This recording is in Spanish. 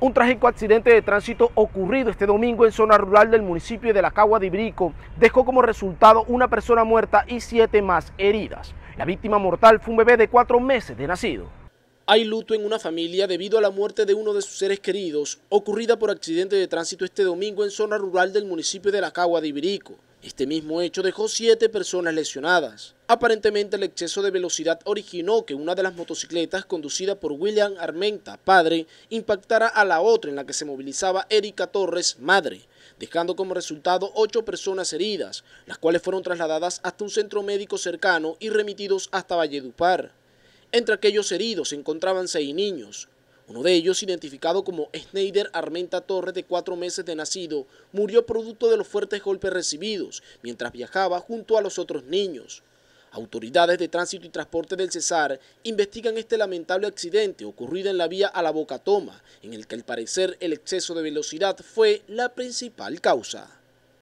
un trágico accidente de tránsito ocurrido este domingo en zona rural del municipio de La Cagua de Ibrico dejó como resultado una persona muerta y siete más heridas. La víctima mortal fue un bebé de cuatro meses de nacido. Hay luto en una familia debido a la muerte de uno de sus seres queridos, ocurrida por accidente de tránsito este domingo en zona rural del municipio de La Cagua de Ibirico. Este mismo hecho dejó siete personas lesionadas. Aparentemente el exceso de velocidad originó que una de las motocicletas conducida por William Armenta, padre, impactara a la otra en la que se movilizaba Erika Torres, madre, dejando como resultado ocho personas heridas, las cuales fueron trasladadas hasta un centro médico cercano y remitidos hasta Valledupar. Entre aquellos heridos se encontraban seis niños. Uno de ellos, identificado como Schneider Armenta Torres, de cuatro meses de nacido, murió producto de los fuertes golpes recibidos mientras viajaba junto a los otros niños. Autoridades de Tránsito y Transporte del Cesar investigan este lamentable accidente ocurrido en la vía a la Boca Toma, en el que al parecer el exceso de velocidad fue la principal causa.